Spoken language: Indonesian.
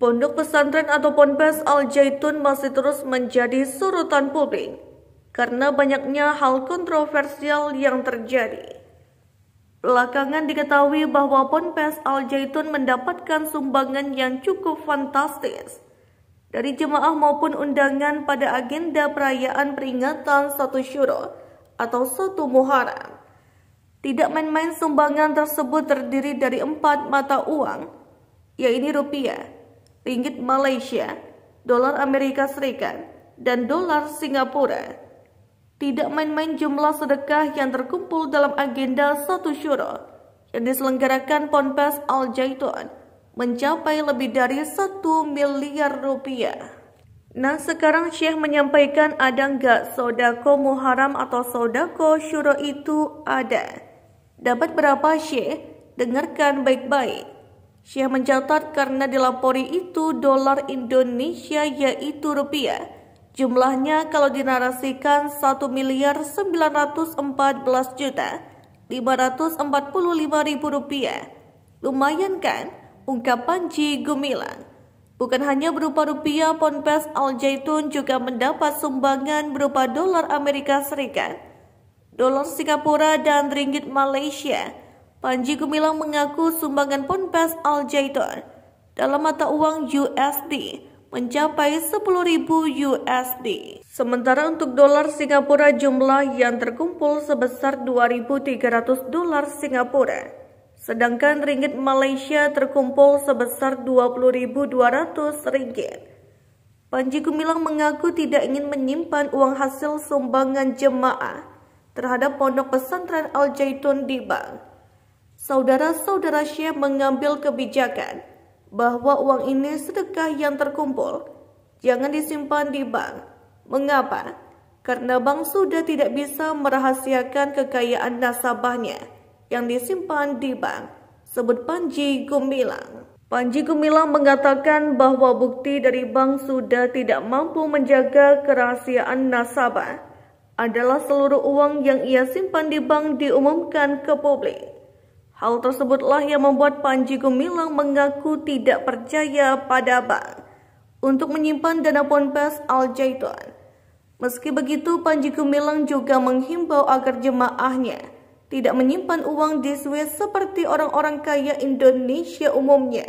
Pondok pesantren atau ponpes Al Jaitun masih terus menjadi sorotan publik karena banyaknya hal kontroversial yang terjadi. Belakangan diketahui bahwa ponpes Al Jaitun mendapatkan sumbangan yang cukup fantastis dari jemaah maupun undangan pada agenda perayaan peringatan satu syuro atau satu muharam. Tidak main-main sumbangan tersebut terdiri dari empat mata uang, yaitu rupiah, ringgit Malaysia, dolar Amerika Serikat, dan dolar Singapura. Tidak main-main jumlah sedekah yang terkumpul dalam agenda satu syuro yang diselenggarakan Ponpes Al Jaitun mencapai lebih dari satu miliar rupiah. Nah sekarang Syekh menyampaikan ada nggak sodako muharam atau sodako syuro itu ada. Dapat berapa Syekh? Dengarkan baik-baik. Syekh mencatat karena dilapori itu dolar Indonesia yaitu rupiah. Jumlahnya kalau dinarasikan 1 miliar 914 juta 545 ribu rupiah. Lumayan kan? Ungkap Panji Gumilang. Bukan hanya berupa rupiah, Ponpes Al Zaitun juga mendapat sumbangan berupa dolar Amerika Serikat, dolar Singapura, dan ringgit Malaysia. Panji Gumilang mengaku sumbangan Ponpes Al Zaitun dalam mata uang USD mencapai 10.000 USD. Sementara untuk dolar Singapura jumlah yang terkumpul sebesar 2.300 dolar Singapura. Sedangkan ringgit Malaysia terkumpul sebesar 20.200 ringgit. Panji Gumilang mengaku tidak ingin menyimpan uang hasil sumbangan jemaah terhadap pondok pesantren Al Zaitun di bank saudara-saudara Syekh mengambil kebijakan bahwa uang ini sedekah yang terkumpul, jangan disimpan di bank. Mengapa? Karena bank sudah tidak bisa merahasiakan kekayaan nasabahnya yang disimpan di bank, sebut Panji Gumilang. Panji Gumilang mengatakan bahwa bukti dari bank sudah tidak mampu menjaga kerahasiaan nasabah adalah seluruh uang yang ia simpan di bank diumumkan ke publik. Hal tersebutlah yang membuat Panji Gumilang mengaku tidak percaya pada bank untuk menyimpan dana ponpes Al Jaitun. Meski begitu, Panji Gumilang juga menghimbau agar jemaahnya tidak menyimpan uang di Swiss seperti orang-orang kaya Indonesia umumnya.